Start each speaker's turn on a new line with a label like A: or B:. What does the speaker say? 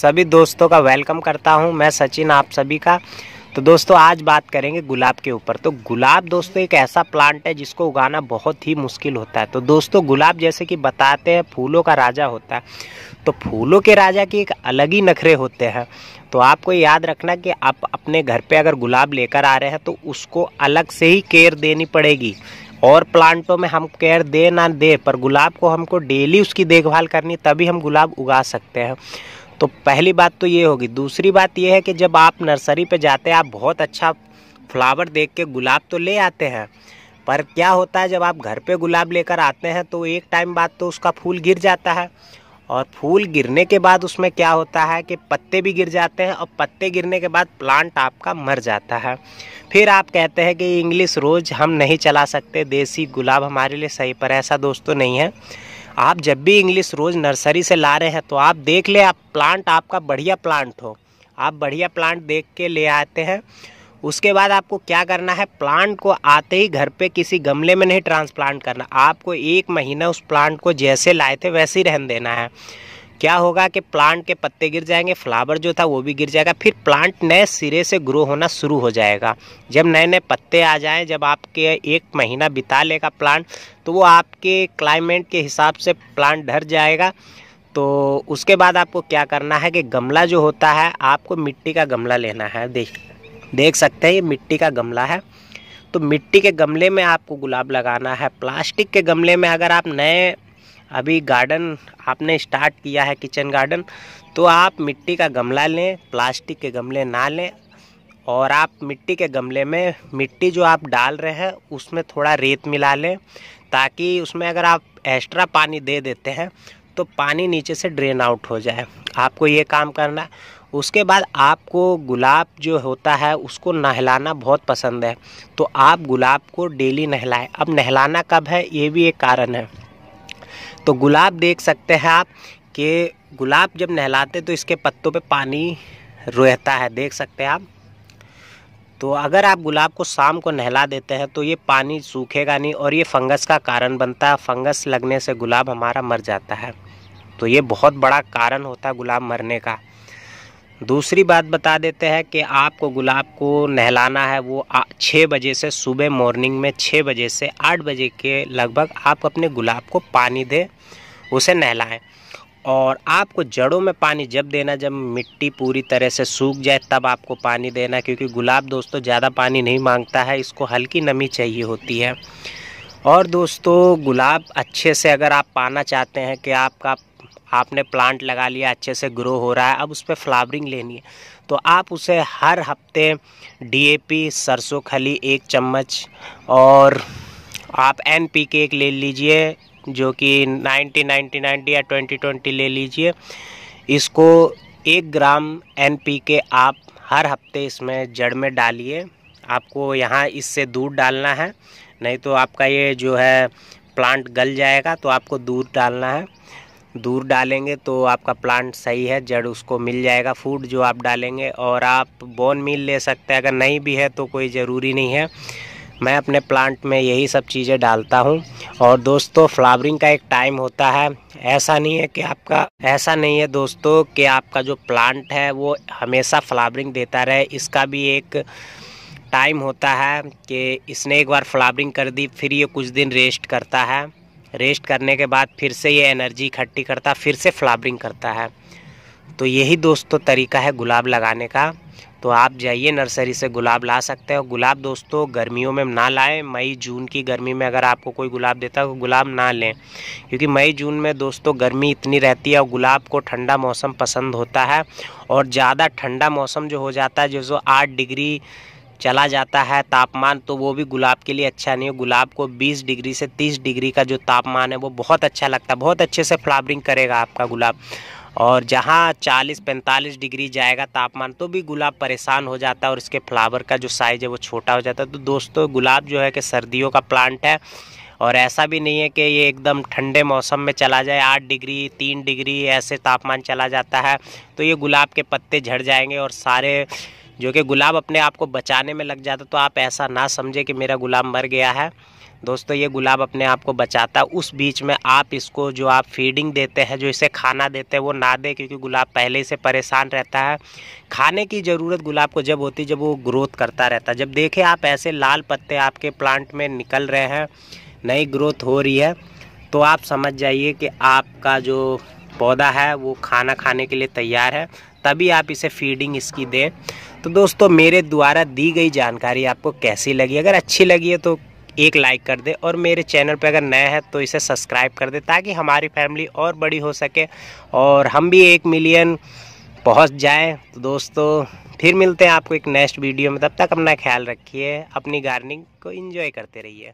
A: सभी दोस्तों का वेलकम करता हूं मैं सचिन आप सभी का तो दोस्तों आज बात करेंगे गुलाब के ऊपर तो गुलाब दोस्तों एक ऐसा प्लांट है जिसको उगाना बहुत ही मुश्किल होता है तो दोस्तों गुलाब जैसे कि बताते हैं फूलों का राजा होता है तो फूलों के राजा की एक अलग ही नखरे होते हैं तो आपको याद रखना कि आप अपने घर पर अगर गुलाब लेकर आ रहे हैं तो उसको अलग से ही केयर देनी पड़ेगी और प्लांटों में हम केयर दे ना दे पर गुलाब को हमको डेली उसकी देखभाल करनी तभी हम गुलाब उगा सकते हैं तो पहली बात तो ये होगी दूसरी बात ये है कि जब आप नर्सरी पे जाते हैं आप बहुत अच्छा फ्लावर देख के गुलाब तो ले आते हैं पर क्या होता है जब आप घर पे गुलाब लेकर आते हैं तो एक टाइम बाद तो उसका फूल गिर जाता है और फूल गिरने के बाद उसमें क्या होता है कि पत्ते भी गिर जाते हैं और पत्ते गिरने के बाद प्लांट आपका मर जाता है फिर आप कहते हैं कि इंग्लिश रोज़ हम नहीं चला सकते देसी गुलाब हमारे लिए सही पर ऐसा दोस्तों तो नहीं है आप जब भी इंग्लिश रोज़ नर्सरी से ला रहे हैं तो आप देख ले आप प्लांट आपका बढ़िया प्लांट हो आप बढ़िया प्लांट देख के ले आते हैं उसके बाद आपको क्या करना है प्लांट को आते ही घर पे किसी गमले में नहीं ट्रांसप्लांट करना आपको एक महीना उस प्लांट को जैसे लाए थे वैसे ही रहन देना है क्या होगा कि प्लांट के पत्ते गिर जाएंगे फ्लावर जो था वो भी गिर जाएगा फिर प्लांट नए सिरे से ग्रो होना शुरू हो जाएगा जब नए नए पत्ते आ जाएं जब आपके एक महीना बिता लेगा प्लांट तो वो आपके क्लाइमेट के हिसाब से प्लांट ढर जाएगा तो उसके बाद आपको क्या करना है कि गमला जो होता है आपको मिट्टी का गमला लेना है देख देख सकते हैं ये मिट्टी का गमला है तो मिट्टी के गमले में आपको गुलाब लगाना है प्लास्टिक के गमले में अगर आप नए अभी गार्डन आपने स्टार्ट किया है किचन गार्डन तो आप मिट्टी का गमला लें प्लास्टिक के गमले ना लें और आप मिट्टी के गमले में मिट्टी जो आप डाल रहे हैं उसमें थोड़ा रेत मिला लें ताकि उसमें अगर आप एक्स्ट्रा पानी दे देते हैं तो पानी नीचे से ड्रेन आउट हो जाए आपको ये काम करना उसके बाद आपको गुलाब जो होता है उसको नहलाना बहुत पसंद है तो आप गुलाब को डेली नहलाएं अब नहलाना कब है ये भी एक कारण है तो गुलाब देख सकते हैं आप कि गुलाब जब नहलाते तो इसके पत्तों पे पानी रहता है देख सकते हैं आप तो अगर आप गुलाब को शाम को नहला देते हैं तो ये पानी सूखेगा नहीं और ये फंगस का कारण बनता है फंगस लगने से गुलाब हमारा मर जाता है तो ये बहुत बड़ा कारण होता है गुलाब मरने का दूसरी बात बता देते हैं कि आपको गुलाब को नहलाना है वो छः बजे से सुबह मॉर्निंग में छः बजे से आठ बजे के लगभग आप अपने गुलाब को पानी दें उसे नहलाएं और आपको जड़ों में पानी जब देना जब मिट्टी पूरी तरह से सूख जाए तब आपको पानी देना क्योंकि गुलाब दोस्तों ज़्यादा पानी नहीं मांगता है इसको हल्की नमी चाहिए होती है और दोस्तों गुलाब अच्छे से अगर आप पाना चाहते हैं कि आपका आपने प्लांट लगा लिया अच्छे से ग्रो हो रहा है अब उस पर फ्लावरिंग लेनी है तो आप उसे हर हफ्ते डीएपी सरसों खली एक चम्मच और आप एन पी के एक ले लीजिए जो कि नाइन्टी नाइन्टी नाइन्टी या ट्वेंटी ट्वेंटी ले लीजिए इसको एक ग्राम एन पी के आप हर हफ्ते इसमें जड़ में डालिए आपको यहाँ इससे दूर डालना है नहीं तो आपका ये जो है प्लांट गल जाएगा तो आपको दूर डालना है दूर डालेंगे तो आपका प्लांट सही है जड़ उसको मिल जाएगा फूड जो आप डालेंगे और आप बोन मील ले सकते हैं अगर नहीं भी है तो कोई ज़रूरी नहीं है मैं अपने प्लांट में यही सब चीज़ें डालता हूँ और दोस्तों फ्लावरिंग का एक टाइम होता है ऐसा नहीं है कि आपका ऐसा नहीं है दोस्तों कि आपका जो प्लांट है वो हमेशा फ्लावरिंग देता रहे इसका भी एक टाइम होता है कि इसने एक बार फ्लावरिंग कर दी फिर ये कुछ दिन रेस्ट करता है रेस्ट करने के बाद फिर से ये एनर्जी इकट्ठी करता फिर से फ्लावरिंग करता है तो यही दोस्तों तरीका है गुलाब लगाने का तो आप जाइए नर्सरी से गुलाब ला सकते हो गुलाब दोस्तों गर्मियों में ना लाएं मई जून की गर्मी में अगर आपको कोई गुलाब देता है तो गुलाब ना लें क्योंकि मई जून में दोस्तों गर्मी इतनी रहती है और गुलाब को ठंडा मौसम पसंद होता है और ज़्यादा ठंडा मौसम जो हो जाता है जो आठ डिग्री चला जाता है तापमान तो वो भी गुलाब के लिए अच्छा नहीं है गुलाब को 20 डिग्री से 30 डिग्री का जो तापमान है वो बहुत अच्छा लगता है बहुत अच्छे से फ्लावरिंग करेगा आपका गुलाब और जहाँ 40-45 डिग्री जाएगा तापमान तो भी गुलाब परेशान हो जाता है और इसके फ्लावर का जो साइज़ है वो छोटा हो जाता है तो दोस्तों गुलाब जो है कि सर्दियों का प्लांट है और ऐसा भी नहीं है कि ये एकदम ठंडे मौसम में चला जाए आठ डिग्री तीन डिग्री ऐसे तापमान चला जाता है तो ये गुलाब के पत्ते झड़ जाएंगे और सारे जो कि गुलाब अपने आप को बचाने में लग जाता तो आप ऐसा ना समझे कि मेरा गुलाब मर गया है दोस्तों ये गुलाब अपने आप को बचाता है उस बीच में आप इसको जो आप फीडिंग देते हैं जो इसे खाना देते हैं वो ना दे क्योंकि गुलाब पहले से परेशान रहता है खाने की ज़रूरत गुलाब को जब होती जब वो ग्रोथ करता रहता है जब देखें आप ऐसे लाल पत्ते आपके प्लांट में निकल रहे हैं नई ग्रोथ हो रही है तो आप समझ जाइए कि आपका जो पौधा है वो खाना खाने के लिए तैयार है तभी आप इसे फीडिंग इसकी दें तो दोस्तों मेरे द्वारा दी गई जानकारी आपको कैसी लगी अगर अच्छी लगी है तो एक लाइक कर दे और मेरे चैनल पर अगर नया है तो इसे सब्सक्राइब कर दे ताकि हमारी फैमिली और बड़ी हो सके और हम भी एक मिलियन पहुंच जाए तो दोस्तों फिर मिलते हैं आपको एक नेक्स्ट वीडियो में तब तक अपना ख्याल रखिए अपनी गार्डनिंग को इन्जॉय करते रहिए